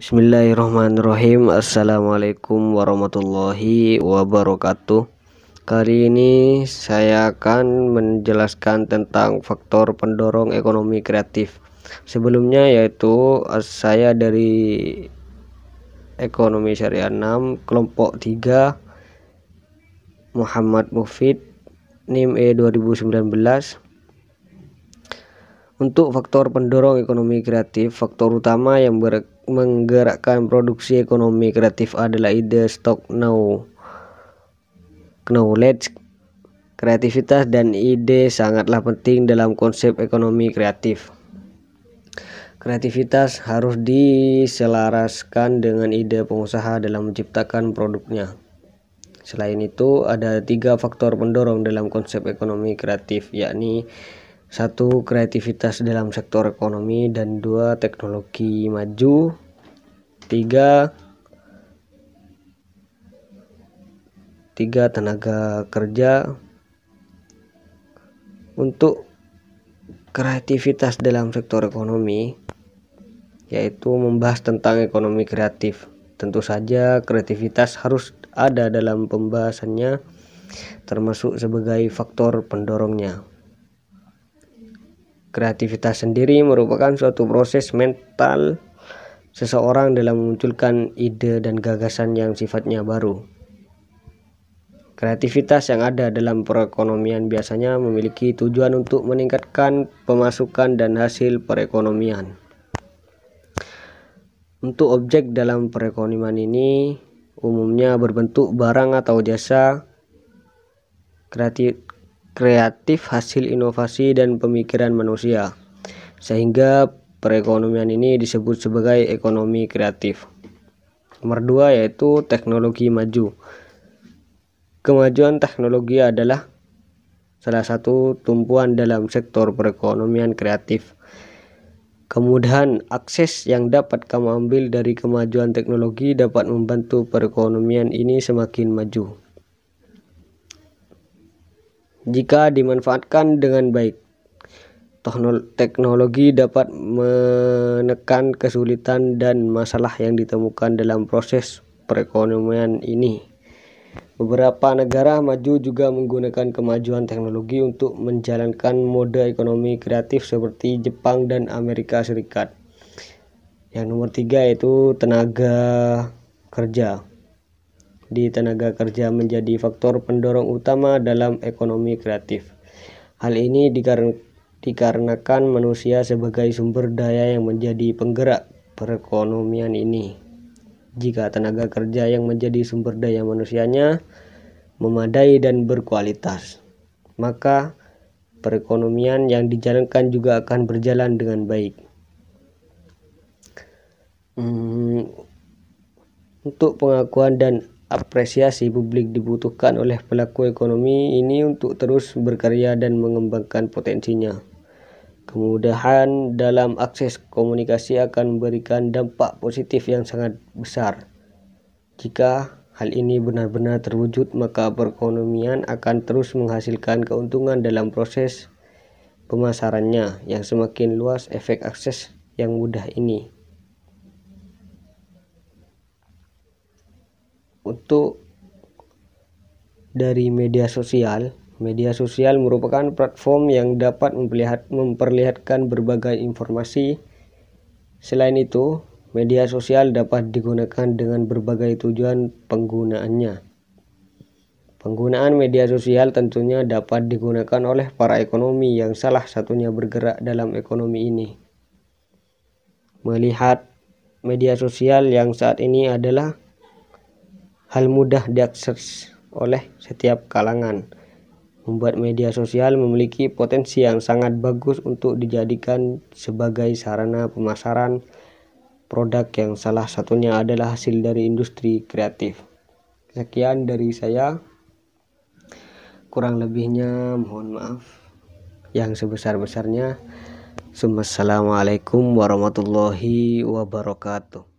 Bismillahirrahmanirrahim Assalamualaikum warahmatullahi wabarakatuh Kali ini saya akan menjelaskan tentang faktor pendorong ekonomi kreatif Sebelumnya yaitu eh, saya dari Ekonomi Syariah 6 kelompok 3 Muhammad Mufid NIM E 2019 Untuk faktor pendorong ekonomi kreatif, faktor utama yang ber menggerakkan produksi ekonomi kreatif adalah ide stock now knowledge kreativitas dan ide sangatlah penting dalam konsep ekonomi kreatif kreativitas harus diselaraskan dengan ide pengusaha dalam menciptakan produknya selain itu ada tiga faktor pendorong dalam konsep ekonomi kreatif yakni satu kreativitas dalam sektor ekonomi dan dua teknologi maju tiga tiga tenaga kerja untuk kreativitas dalam sektor ekonomi yaitu membahas tentang ekonomi kreatif tentu saja kreativitas harus ada dalam pembahasannya termasuk sebagai faktor pendorongnya Kreativitas sendiri merupakan suatu proses mental seseorang dalam memunculkan ide dan gagasan yang sifatnya baru. Kreativitas yang ada dalam perekonomian biasanya memiliki tujuan untuk meningkatkan pemasukan dan hasil perekonomian. Untuk objek dalam perekonomian ini umumnya berbentuk barang atau jasa. Kreatif kreatif hasil inovasi dan pemikiran manusia. Sehingga perekonomian ini disebut sebagai ekonomi kreatif. Nomor dua yaitu teknologi maju. Kemajuan teknologi adalah salah satu tumpuan dalam sektor perekonomian kreatif. Kemudahan akses yang dapat kamu ambil dari kemajuan teknologi dapat membantu perekonomian ini semakin maju jika dimanfaatkan dengan baik. Teknologi dapat menekan kesulitan dan masalah yang ditemukan dalam proses perekonomian ini. Beberapa negara maju juga menggunakan kemajuan teknologi untuk menjalankan mode ekonomi kreatif seperti Jepang dan Amerika Serikat. Yang nomor tiga yaitu tenaga kerja di tenaga kerja menjadi faktor pendorong utama dalam ekonomi kreatif. Hal ini dikarenakan manusia sebagai sumber daya yang menjadi penggerak perekonomian ini. Jika tenaga kerja yang menjadi sumber daya manusianya memadai dan berkualitas, maka perekonomian yang dijalankan juga akan berjalan dengan baik. Hmm, untuk pengakuan dan apresiasi publik dibutuhkan oleh pelaku ekonomi ini untuk terus berkarya dan mengembangkan potensinya. Kemudahan dalam akses komunikasi akan memberikan dampak positif yang sangat besar. Jika hal ini benar-benar terwujud, maka perekonomian akan terus menghasilkan keuntungan dalam proses pemasarannya yang semakin luas efek akses yang mudah ini. untuk dari media sosial. Media sosial merupakan platform yang dapat memperlihatkan berbagai informasi. Selain itu, media sosial dapat digunakan dengan berbagai tujuan penggunaannya. Penggunaan media sosial tentunya dapat digunakan oleh para ekonomi yang salah satunya bergerak dalam ekonomi ini. Melihat media sosial yang saat ini adalah Hal mudah diakses oleh setiap kalangan membuat media sosial memiliki potensi yang sangat bagus untuk dijadikan sebagai sarana pemasaran produk yang salah satunya adalah hasil dari industri kreatif. Sekian dari saya. Kurang lebihnya mohon maaf yang sebesar-besarnya. Assalamualaikum warahmatullahi wabarakatuh.